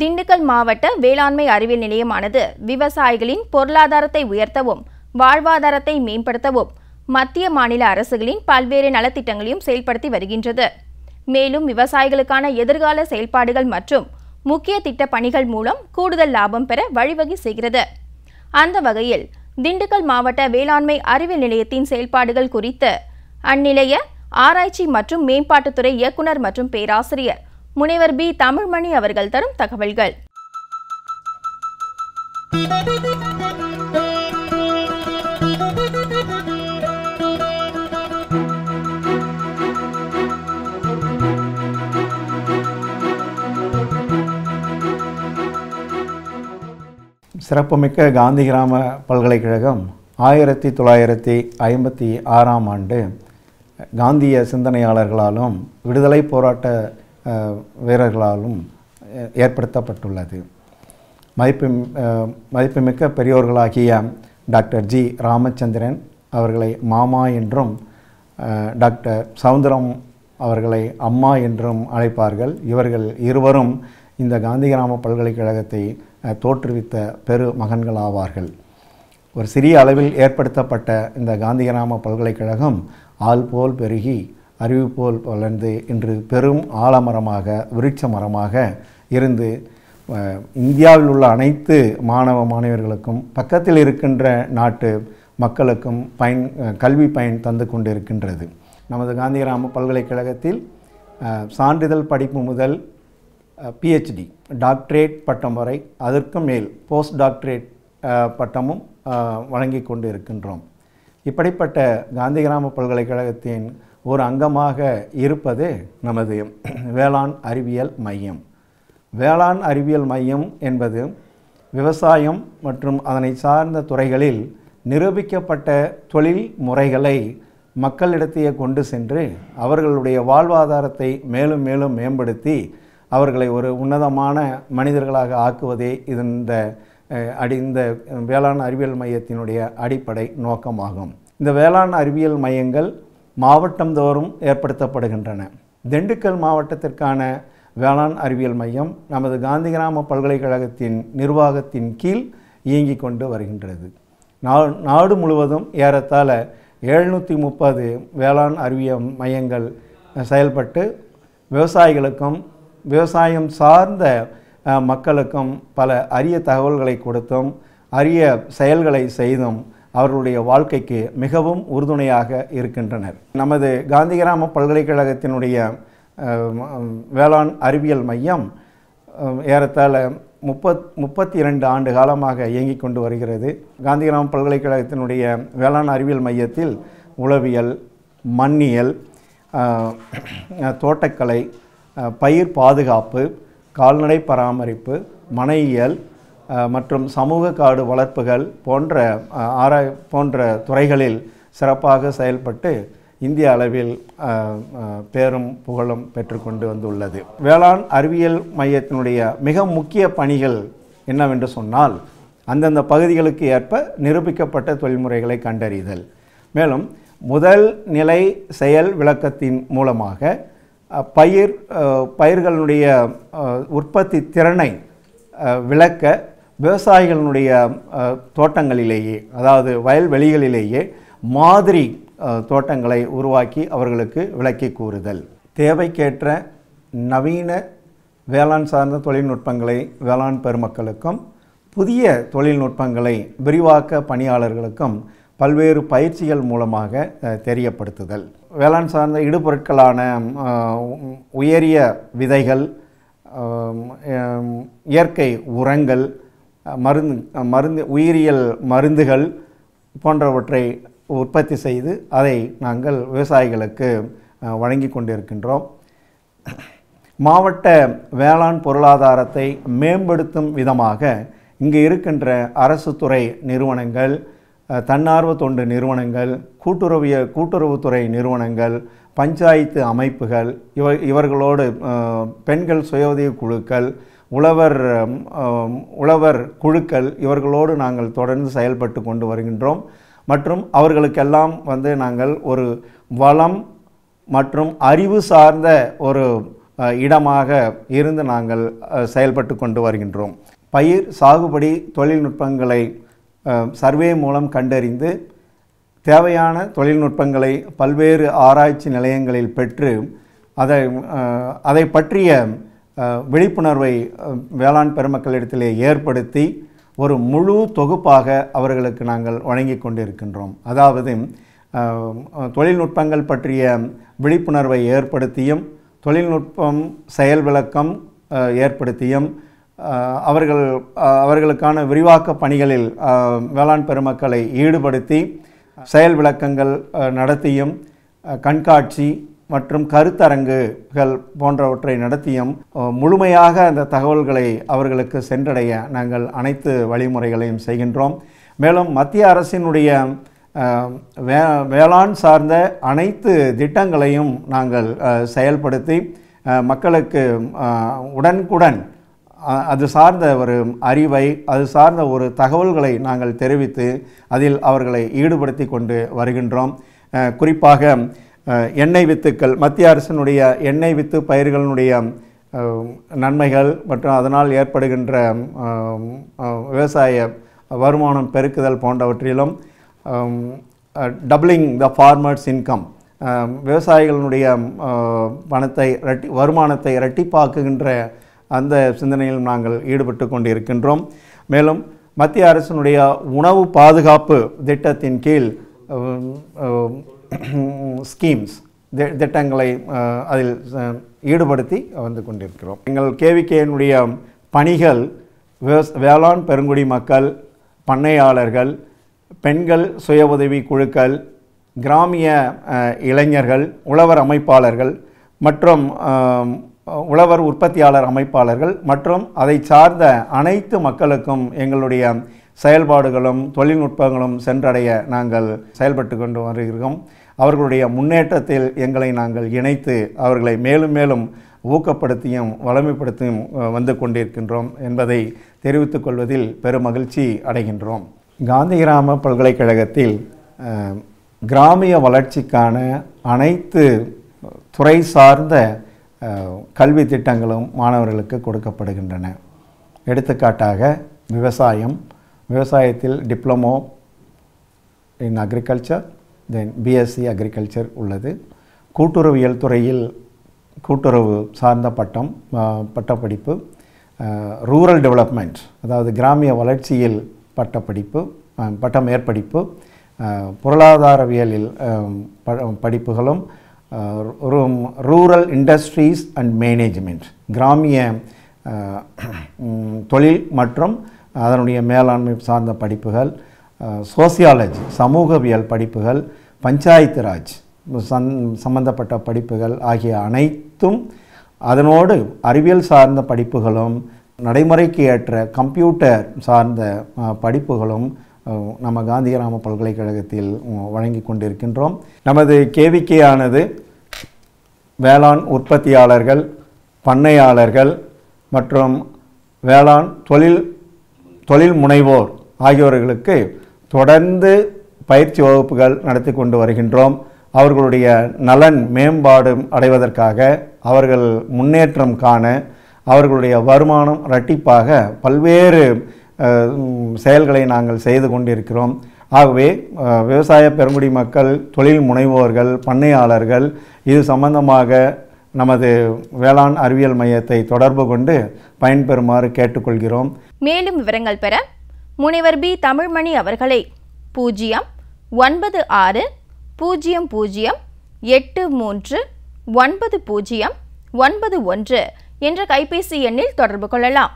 திண்டுக்கல் மாவட்ட வேளாண்மை அறிவியல் நிலையமானது விவசாயிகளின் பொருளாதாரத்தை உயர்த்தவும் வாழ்வாதாரத்தை மேம்படுத்தவும் மத்திய மாநில அரசுகளின் பல்வேறு நலத்திட்டங்களையும் செயல்படுத்தி வருகின்றது மேலும் விவசாயிகளுக்கான எதிர்கால செயல்பாடுகள் மற்றும் முக்கிய திட்ட பணிகள் மூலம் கூடுதல் லாபம் பெற வழிவகை செய்கிறது அந்த வகையில் திண்டுக்கல் மாவட்ட வேளாண்மை அறிவியல் நிலையத்தின் செயல்பாடுகள் குறித்து அந்நிலைய ஆராய்ச்சி மற்றும் மேம்பாட்டுத்துறை இயக்குநர் மற்றும் பேராசிரியர் முனைவர் பி தமிழ்மணி அவர்கள் தரும் தகவல்கள் சிறப்புமிக்க காந்தி கிராம பல்கலைக்கழகம் ஆயிரத்தி தொள்ளாயிரத்தி ஐம்பத்தி ஆறாம் ஆண்டு காந்திய சிந்தனையாளர்களாலும் விடுதலை போராட்ட வீரர்களாலும் ஏற்படுத்தப்பட்டுள்ளது மதிப்பு மதிப்புமிக்க பெரியோர்களாகிய டாக்டர் ஜி ராமச்சந்திரன் அவர்களை மாமா என்றும் டாக்டர் சவுந்தரம் அவர்களை அம்மா என்றும் அழைப்பார்கள் இவர்கள் இருவரும் இந்த காந்தி கிராம பல்கலைக்கழகத்தை தோற்றுவித்த பெரு மகன்களாவார்கள் ஒரு சிறிய அளவில் ஏற்படுத்தப்பட்ட இந்த காந்திகிராம பல்கலைக்கழகம் ஆள் போல் பெருகி அறிவுபோல் வளர்ந்து இன்று பெரும் ஆலமரமாக விருட்ச மரமாக இருந்து இந்தியாவில் உள்ள அனைத்து மாணவ மாணவர்களுக்கும் பக்கத்தில் இருக்கின்ற நாட்டு மக்களுக்கும் பயன் கல்வி பயன் தந்து கொண்டிருக்கின்றது நமது காந்திகிராம பல்கலைக்கழகத்தில் சான்றிதழ் படிப்பு முதல் பிஹெச்டி டாக்டரேட் பட்டம் வரை அதற்கு மேல் போஸ்ட் டாக்டரேட் பட்டமும் வழங்கி கொண்டு இருக்கின்றோம் இப்படிப்பட்ட காந்திகிராம பல்கலைக்கழகத்தின் ஒரு அங்கமாக இருப்பது நமது வேளாண் அறிவியல் மையம் வேளாண் அறிவியல் மையம் என்பது விவசாயம் மற்றும் அதனை சார்ந்த துறைகளில் நிரூபிக்கப்பட்ட தொழில் முறைகளை மக்களிடத்தையே கொண்டு சென்று அவர்களுடைய வாழ்வாதாரத்தை மேலும் மேலும் மேம்படுத்தி அவர்களை ஒரு உன்னதமான மனிதர்களாக ஆக்குவதே இந்த அடி இந்த வேளாண் அறிவியல் மையத்தினுடைய அடிப்படை நோக்கமாகும் இந்த வேளாண் அறிவியல் மையங்கள் மாவட்டந்தோறும் ஏற்படுத்தப்படுகின்றன திண்டுக்கல் மாவட்டத்திற்கான வேளாண் அறிவியல் மையம் நமது காந்தி கிராம பல்கலைக்கழகத்தின் நிர்வாகத்தின் கீழ் இயங்கிக் கொண்டு வருகின்றது நாடு முழுவதும் ஏறத்தாழ எழுநூற்றி முப்பது வேளாண் அறிவியல் மையங்கள் செயல்பட்டு விவசாயிகளுக்கும் விவசாயம் சார்ந்த மக்களுக்கும் பல அரிய தகவல்களை கொடுத்தும் அரிய செயல்களை செய்தும் அவர்களுடைய வாழ்க்கைக்கு மிகவும் உறுதுணையாக இருக்கின்றனர் நமது காந்திகிராம பல்கலைக்கழகத்தினுடைய வேளாண் அறிவியல் மையம் ஏறத்தாழ முப்பத் முப்பத்தி இரண்டு ஆண்டு காலமாக இயங்கிக் கொண்டு வருகிறது காந்திகிராம பல்கலைக்கழகத்தினுடைய வேளாண் அறிவியல் மையத்தில் உளவியல் மண்ணியல் தோட்டக்கலை பயிர் பாதுகாப்பு கால்நடை பராமரிப்பு மனையியல் மற்றும் சமூக காடு வளர்ப்புகள் போன்ற ஆராய் போன்ற துறைகளில் சிறப்பாக செயல்பட்டு இந்திய அளவில் பேரும் புகழும் பெற்றுக்கொண்டு வந்துள்ளது வேளாண் அறிவியல் மையத்தினுடைய மிக முக்கிய பணிகள் என்னவென்று சொன்னால் அந்தந்த பகுதிகளுக்கு ஏற்ப நிரூபிக்கப்பட்ட தொழில்முறைகளை கண்டறிதல் மேலும் முதல் நிலை செயல் விளக்கத்தின் மூலமாக பயிர் பயிர்களுடைய உற்பத்தி திறனை விளக்க விவசாயிகளினுடைய தோட்டங்களிலேயே அதாவது வயல்வெளிகளிலேயே மாதிரி தோட்டங்களை உருவாக்கி அவர்களுக்கு விளக்கி கூறுதல் தேவைக்கேற்ற நவீன வேளாண் சார்ந்த தொழில்நுட்பங்களை வேளாண் பெருமக்களுக்கும் புதிய தொழில்நுட்பங்களை விரிவாக்க பணியாளர்களுக்கும் பல்வேறு பயிற்சிகள் மூலமாக தெரியப்படுத்துதல் வேளாண் சார்ந்த இடுபொருட்களான உயரிய விதைகள் இயற்கை உரங்கள் மருந்து மருந்து உயிரியல் மருந்துகள் போன்றவற்றை உற்பத்தி செய்து அதை நாங்கள் விவசாயிகளுக்கு வழங்கி கொண்டிருக்கின்றோம் மாவட்ட வேளாண் பொருளாதாரத்தை மேம்படுத்தும் விதமாக இங்கு இருக்கின்ற அரசு துறை நிறுவனங்கள் தன்னார்வ தொண்டு நிறுவனங்கள் கூட்டுறவிய கூட்டுறவுத்துறை நிறுவனங்கள் பஞ்சாயத்து அமைப்புகள் இவ இவர்களோடு பெண்கள் சுய உதவி குழுக்கள் உழவர் உழவர் குழுக்கள் இவர்களோடு நாங்கள் தொடர்ந்து செயல்பட்டு கொண்டு வருகின்றோம் மற்றும் அவர்களுக்கெல்லாம் வந்து நாங்கள் ஒரு வளம் மற்றும் அறிவு சார்ந்த ஒரு இடமாக இருந்து நாங்கள் செயல்பட்டு கொண்டு வருகின்றோம் பயிர் சாகுபடி தொழில்நுட்பங்களை சர்வே மூலம் கண்டறிந்து தேவையான தொழில்நுட்பங்களை பல்வேறு ஆராய்ச்சி நிலையங்களில் பெற்று அதை அதை பற்றிய விழிப்புணர்வை வேளாண் பெருமக்களிடத்திலே ஏற்படுத்தி ஒரு முழு தொகுப்பாக அவர்களுக்கு நாங்கள் வழங்கி கொண்டிருக்கின்றோம் அதாவது தொழில்நுட்பங்கள் பற்றிய விழிப்புணர்வை ஏற்படுத்தியும் தொழில்நுட்பம் செயல் விளக்கம் ஏற்படுத்தியும் அவர்கள் அவர்களுக்கான விரிவாக்க பணிகளில் வேளாண் பெருமக்களை ஈடுபடுத்தி செயல் விளக்கங்கள் நடத்தியும் கண்காட்சி மற்றும் கருத்தரங்குகள் போன்றவற்றை நடத்தியும் முழுமையாக அந்த தகவல்களை அவர்களுக்கு சென்றடைய நாங்கள் அனைத்து வழிமுறைகளையும் செய்கின்றோம் மேலும் மத்திய அரசினுடைய வே வேளாண் சார்ந்த அனைத்து திட்டங்களையும் நாங்கள் செயல்படுத்தி மக்களுக்கு உடனுக்குடன் அது சார்ந்த ஒரு அறிவை அது சார்ந்த ஒரு தகவல்களை நாங்கள் தெரிவித்து அதில் அவர்களை ஈடுபடுத்தி கொண்டு வருகின்றோம் குறிப்பாக எண்ணெய் வித்துக்கள் மத்திய அரசினுடைய எண்ணெய் வித்து பயிர்களினுடைய நன்மைகள் மற்றும் அதனால் ஏற்படுகின்ற விவசாய வருமானம் பெருக்குதல் போன்றவற்றிலும் டபுளிங் த ஃபார்மர்ஸ் இன்கம் விவசாயிகளினுடைய பணத்தை இரட்டி வருமானத்தை இரட்டிப்பாக்குகின்ற அந்த சிந்தனையிலும் நாங்கள் ஈடுபட்டு கொண்டிருக்கின்றோம் மேலும் மத்திய அரசினுடைய உணவு பாதுகாப்பு திட்டத்தின் கீழ் ஸ்கீம்ஸ் திட்டங்களை அதில் ஈடுபடுத்தி வந்து கொண்டிருக்கிறோம் எங்கள் கேவிகேனுடைய பணிகள் வேளாண் பெருங்குடி மக்கள் பண்ணையாளர்கள் பெண்கள் சுய உதவி குழுக்கள் கிராமிய இளைஞர்கள் உழவர் அமைப்பாளர்கள் மற்றும் உழவர் உற்பத்தியாளர் அமைப்பாளர்கள் மற்றும் அதை சார்ந்த அனைத்து மக்களுக்கும் எங்களுடைய செயல்பாடுகளும் தொழில்நுட்பங்களும் சென்றடைய நாங்கள் செயல்பட்டு கொண்டு வருகிறோம் அவர்களுடைய முன்னேற்றத்தில் எங்களை நாங்கள் இணைத்து அவர்களை மேலும் மேலும் ஊக்கப்படுத்தியும் வளமைப்படுத்தியும் வந்து கொண்டிருக்கின்றோம் என்பதை தெரிவித்துக் கொள்வதில் பெருமகிழ்ச்சி அடைகின்றோம் காந்திகிராம பல்கலைக்கழகத்தில் கிராமிய வளர்ச்சிக்கான அனைத்து துறை சார்ந்த கல்வி திட்டங்களும் மாணவர்களுக்கு கொடுக்கப்படுகின்றன எடுத்துக்காட்டாக விவசாயம் விவசாயத்தில் diploma in agriculture then B Sc agriculture உள்ளது கூட்டுறவியல் துறையில் கூட்டுறவு சார்ந்த பட்டம் பட்டப்படிப்பு ரூரல் டெவலப்மெண்ட் அதாவது கிராமிய வளர்ச்சியில் பட்டப்படிப்பு பட்ட மேற்படிப்பு பொருளாதாரவியலில் படிப்புகளும் ரூரல் இண்டஸ்ட்ரீஸ் அண்ட் மேனேஜ்மெண்ட் கிராமிய தொழில் மற்றும் அதனுடைய மேலாண்மை சார்ந்த படிப்புகள் சோசியாலஜி சமூகவியல் படிப்புகள் பஞ்சாயத்து ராஜ் சந் சம்பந்தப்பட்ட படிப்புகள் ஆகிய அனைத்தும் அதனோடு அறிவியல் சார்ந்த படிப்புகளும் நடைமுறைக்கு ஏற்ற கம்ப்யூட்டர் சார்ந்த படிப்புகளும் நம்ம காந்திகிராம பல்கலைக்கழகத்தில் வழங்கி கொண்டிருக்கின்றோம் நமது கேவிக்கையானது வேளாண் உற்பத்தியாளர்கள் பண்ணையாளர்கள் மற்றும் வேளாண் தொழில் தொழில் முனைவோர் ஆகியோர்களுக்கு தொடர்ந்து பயிற்சி வகுப்புகள் நடத்தி கொண்டு வருகின்றோம் அவர்களுடைய நலன் மேம்பாடு அடைவதற்காக அவர்கள் முன்னேற்றம் காண அவர்களுடைய வருமானம் இரட்டிப்பாக பல்வேறு செயல்களை நாங்கள் செய்து கொண்டிருக்கிறோம் ஆகவே விவசாய பெருங்குடி மக்கள் தொழில் முனைவோர்கள் பண்ணையாளர்கள் இது சம்பந்தமாக நமது வேளாண் அறிவியல் மையத்தை தொடர்பு கொண்டு பயன்பெறுமாறு கேட்டுக்கொள்கிறோம் மேலும் விவரங்கள் பெற முனைவர் பி தமிழ்மணி அவர்களை பூஜ்ஜியம் ஒன்பது ஆறு பூஜ்ஜியம் பூஜ்ஜியம் எட்டு மூன்று ஒன்பது பூஜ்ஜியம் ஒன்பது ஒன்று என்ற கைபேசி எண்ணில் தொடர்பு கொள்ளலாம்